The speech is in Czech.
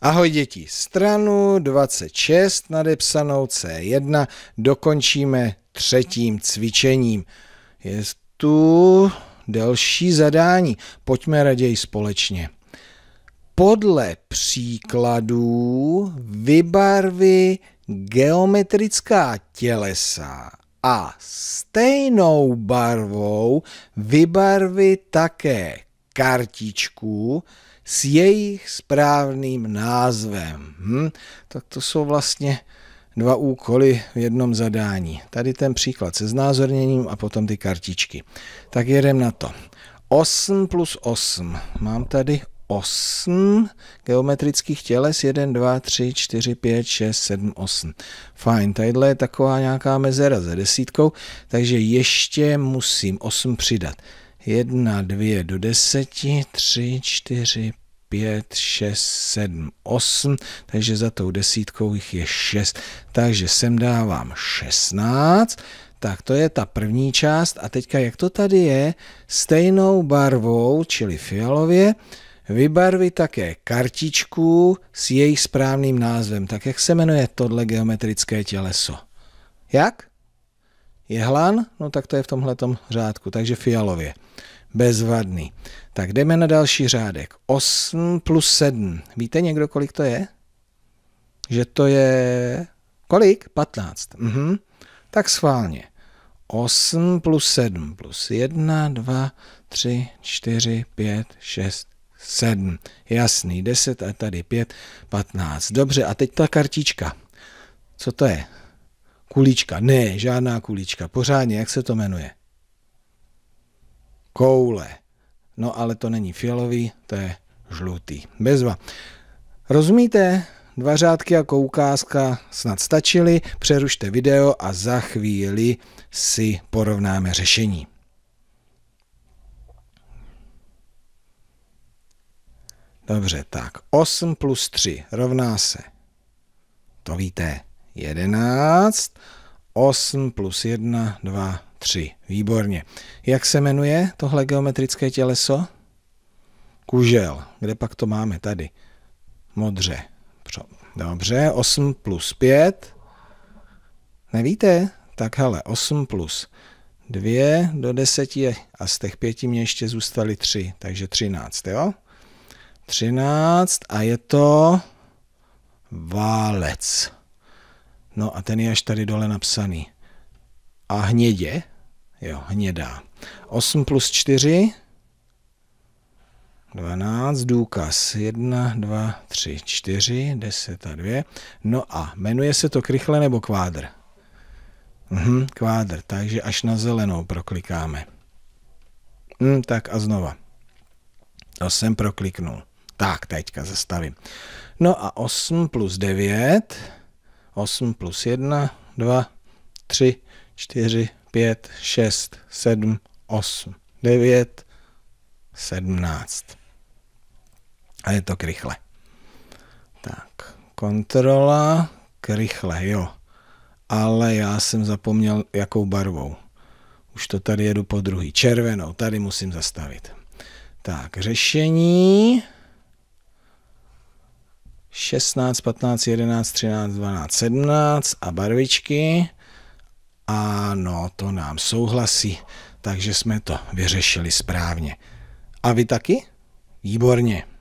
Ahoj děti, stranu 26 nadepsanou C1 dokončíme třetím cvičením. Je tu další zadání, pojďme raději společně. Podle příkladů vybarvy geometrická tělesa a stejnou barvou vybarvy také kartičku, s jejich správným názvem. Hm? Tak to jsou vlastně dva úkoly v jednom zadání. Tady ten příklad se znázorněním a potom ty kartičky. Tak jedem na to. 8 plus 8. Mám tady 8 geometrických těles, 1, 2, 3, 4, 5, 6, 7, 8. Fajn, tadyhle je taková nějaká mezera za desítkou, takže ještě musím 8 přidat. 1, 2 do 10, 3, 4, 5, 6, 7, 8, takže za tou desítkou jich je 6, takže sem dávám 16, tak to je ta první část a teďka jak to tady je, stejnou barvou, čili fialově, vybarvit také kartičku s jejich správným názvem. Tak jak se jmenuje tohle geometrické těleso? Jak? jehlan, no tak to je v tomhle řádku, takže fialově. Bezvadný. Tak jdeme na další řádek. 8 plus 7. Víte někdo, kolik to je? Že to je... Kolik? 15. Mhm. Tak schválně. 8 plus 7 plus 1, 2, 3, 4, 5, 6, 7. Jasný, 10 a tady 5, 15. Dobře, a teď ta kartička. Co to je? Kulička. Ne, žádná kulička. Pořádně, jak se to jmenuje? Koule. No ale to není fialový, to je žlutý. Bezva. Rozumíte? Dva řádky a koukázka snad stačily. Přerušte video a za chvíli si porovnáme řešení. Dobře, tak 8 plus 3 rovná se. To víte. 11. 8 plus 1, 2, 3. Výborně. Jak se jmenuje tohle geometrické těleso? Kužel. Kde pak to máme? Tady. Modře. Dobře, 8 plus 5. Nevíte? Tak hele, 8 plus 2 do 10 a z těch 5 mě ještě zůstaly 3, takže 13, jo? 13 a je to válec. No a ten je až tady dole napsaný. A hnědě, jo, hnědá. 8 plus 4, 12, důkaz 1, 2, 3, 4, 10 a 2. No a jmenuje se to krychle nebo kvádr? Mhm, kvádr, takže až na zelenou proklikáme. Hm, tak a znova. To jsem prokliknul. Tak, teďka zastavím. No a 8 plus 9 8 plus 1, 2, 3, 4, 5, 6, 7, 8, 9, 17. A je to krychle. Tak, kontrola, krychle, jo. Ale já jsem zapomněl, jakou barvou. Už to tady jedu po druhý. Červenou, tady musím zastavit. Tak, řešení. 16, 15, 11, 13, 12, 17 a barvičky. Ano, to nám souhlasí, takže jsme to vyřešili správně. A vy taky? Výborně.